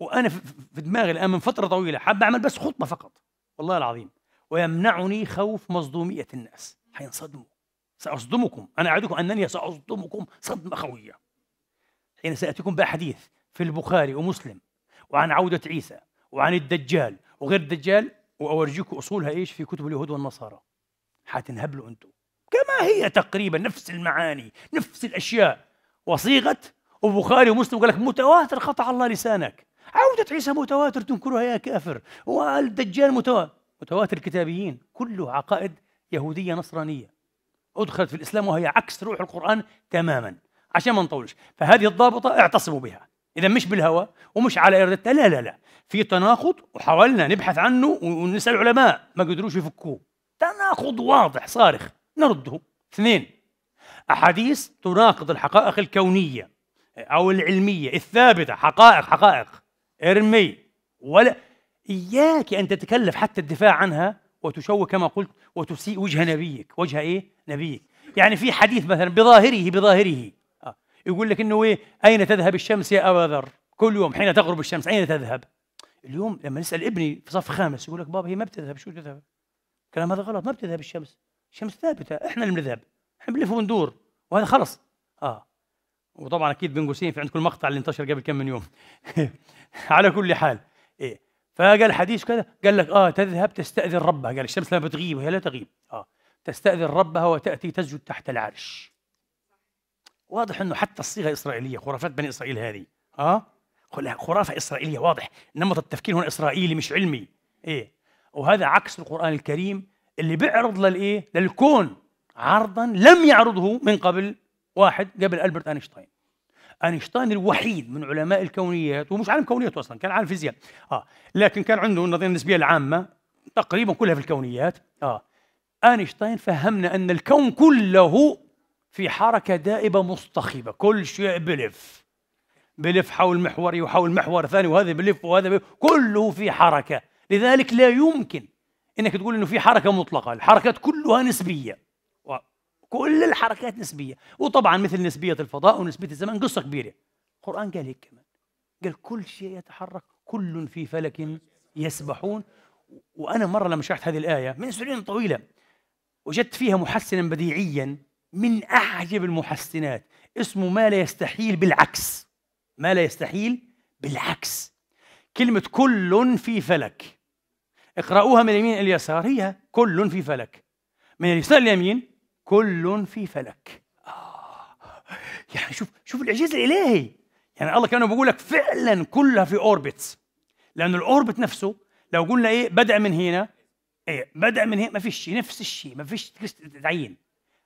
وانا في دماغي الان من فتره طويله حاب اعمل بس خطبه فقط والله العظيم ويمنعني خوف مصدوميه الناس حينصدموا ساصدمكم انا اعدكم انني ساصدمكم صدمه قويه حين ساتيكم باحاديث في البخاري ومسلم وعن عوده عيسى وعن الدجال وغير الدجال واورجيكم اصولها ايش في كتب اليهود والنصارى حتنهبلوا انتم كما هي تقريبا نفس المعاني نفس الاشياء وصيغه وبخاري ومسلم قال لك متواتر قطع الله لسانك عودة عيسى متواتر تنكرها يا كافر والدجال متواتر متواتر الكتابيين كله عقائد يهودية نصرانية أدخلت في الإسلام وهي عكس روح القرآن تماما عشان ما نطولش فهذه الضابطة اعتصموا بها إذا مش بالهوى ومش على إرادتها لا لا لا في تناقض وحاولنا نبحث عنه ونسأل العلماء ما قدروش يفكوه تناقض واضح صارخ نرده اثنين أحاديث تناقض الحقائق الكونية أو العلمية الثابتة حقائق حقائق ارمي ولا إياك أن تتكلف حتى الدفاع عنها وتشوه كما قلت وتسيء وجه نبيك وجه إيه؟ نبيك يعني في حديث مثلا بظاهره بظاهره آه. يقول لك انه ايه اين تذهب الشمس يا ابا ذر كل يوم حين تغرب الشمس اين تذهب اليوم لما نسال ابني في صف خامس يقول لك بابا هي ما بتذهب شو تذهب كلام هذا غلط ما بتذهب الشمس الشمس ثابته احنا اللي بنذهب احنا بنلف وندور وهذا خلص اه وطبعا اكيد بين قوسين في عندكم المقطع اللي انتشر قبل كم من يوم على كل حال إيه فقال حديث كذا قال لك اه تذهب تستأذن ربها قال الشمس لما بتغيب هي لا تغيب اه تستأذن ربها وتأتي تسجد تحت العرش واضح انه حتى الصيغه الاسرائيليه خرافات بني اسرائيل هذه اه خرافه اسرائيليه واضح نمط التفكير هنا اسرائيلي مش علمي ايه وهذا عكس القران الكريم اللي بيعرض للايه للكون عرضا لم يعرضه من قبل واحد قبل البرت اينشتاين اينشتاين الوحيد من علماء الكونيات ومش عالم كونيات اصلا كان عالم فيزياء اه لكن كان عنده النظريه النسبيه العامه تقريبا كلها في الكونيات اه اينشتاين فهمنا ان الكون كله في حركه دائبه مصطخبه كل شيء بلف بلف حول محوري وحول محور ثاني وهذا بلف وهذا بلف كله في حركه لذلك لا يمكن انك تقول انه في حركه مطلقه الحركات كلها نسبيه كل الحركات نسبيه وطبعا مثل نسبيه الفضاء ونسبيه الزمان قصه كبيره القران قال هيك كمان قال كل شيء يتحرك كل في فلك يسبحون وانا مره لما شرحت هذه الايه من سنين طويله وجدت فيها محسنا بديعيا من اعجب المحسنات اسمه ما لا يستحيل بالعكس ما لا يستحيل بالعكس كلمة كل في فلك اقرأوها من اليمين إلى اليسار هي كل في فلك من اليسار اليمين كل في فلك آه. يعني شوف شوف الإعجاز الإلهي يعني الله كانه بيقول لك فعلا كلها في اوربتس لانه الأوربت نفسه لو قلنا إيه بدأ من هنا إيه بدأ من هنا ما فيش نفس الشيء ما فيش تعيين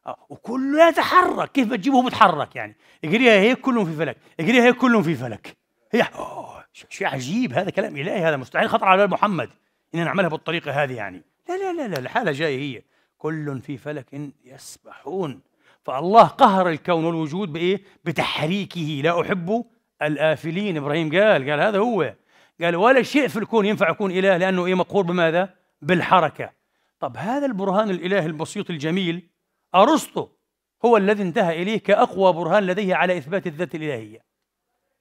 آه. وكله يتحرك كيف بتجيبه بيتحرك يعني اجريها هيك كلهم في فلك اجريها هيك كلهم في فلك هي آه، شيء عجيب هذا كلام إلهي هذا مستحيل خطر على محمد إن نعملها بالطريقة هذه يعني لا لا لا لا الحالة جاية هي كل في فلك يسبحون فالله قهر الكون والوجود بايه بتحريكه لا احب الافلين ابراهيم قال قال هذا هو قال ولا شيء في الكون ينفع يكون اله لانه ايه مقهور بماذا بالحركه طب هذا البرهان الالهي البسيط الجميل ارسطو هو الذي انتهى اليه كاقوى برهان لديه على اثبات الذات الالهيه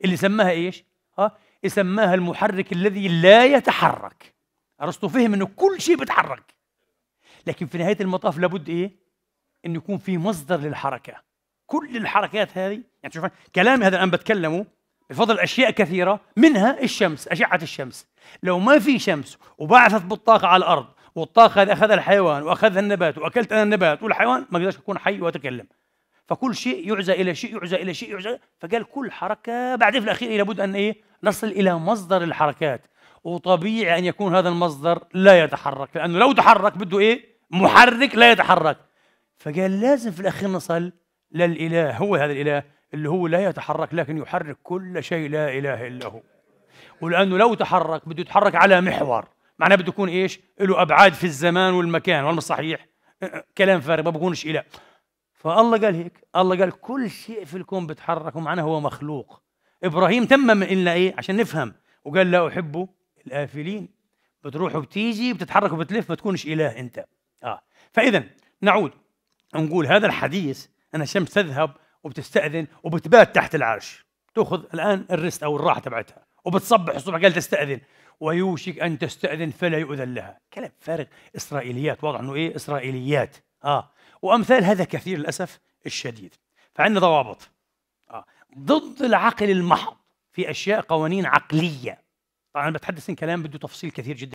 اللي سماها ايش ها سماها المحرك الذي لا يتحرك ارسطو فهم انه كل شيء بيتحرك لكن في نهايه المطاف لابد ايه انه يكون في مصدر للحركه كل الحركات هذه يعني شوف كلامي هذا الان بتكلمه بفضل اشياء كثيره منها الشمس اشعه الشمس لو ما في شمس وبعثت بالطاقه على الارض والطاقه هذه اخذها الحيوان واخذها النبات واكلت انا النبات والحيوان ما اقدرش اكون حي واتكلم فكل شيء يعزى الى شيء يعزى الى شيء يعزى فقال كل حركه بعدين في الاخير لابد ان ايه نصل الى مصدر الحركات وطبيعي ان يكون هذا المصدر لا يتحرك لانه لو تحرك بده ايه محرك لا يتحرك فقال لازم في الأخير نصل للإله هو هذا الإله اللي هو لا يتحرك لكن يحرك كل شيء لا إله إلا هو ولأنه لو تحرك بده يتحرك على محور معناه بده يكون إيش له أبعاد في الزمان والمكان والله صحيح أه، أه، كلام فارغ ما بكونش إله فالله قال هيك الله قال كل شيء في الكون بيتحرك ومعناه هو مخلوق إبراهيم تمم إلا إيه عشان نفهم وقال لا أحب الآفلين بتروح وبتيجي بتتحرك وبتلف ما تكونش إله أنت آه فإذا نعود نقول هذا الحديث أن الشمس تذهب وبتستأذن وبتبات تحت العرش تأخذ الآن الرست أو الراحة تبعتها وبتصبح الصبح قال تستأذن ويوشك أن تستأذن فلا يؤذن لها كلام فارغ إسرائيليات واضح أنه إيه إسرائيليات آه وأمثال هذا كثير للأسف الشديد فعندنا ضوابط آه. ضد العقل المحض في أشياء قوانين عقلية طبعا بتحدث كلام بده تفصيل كثير جدا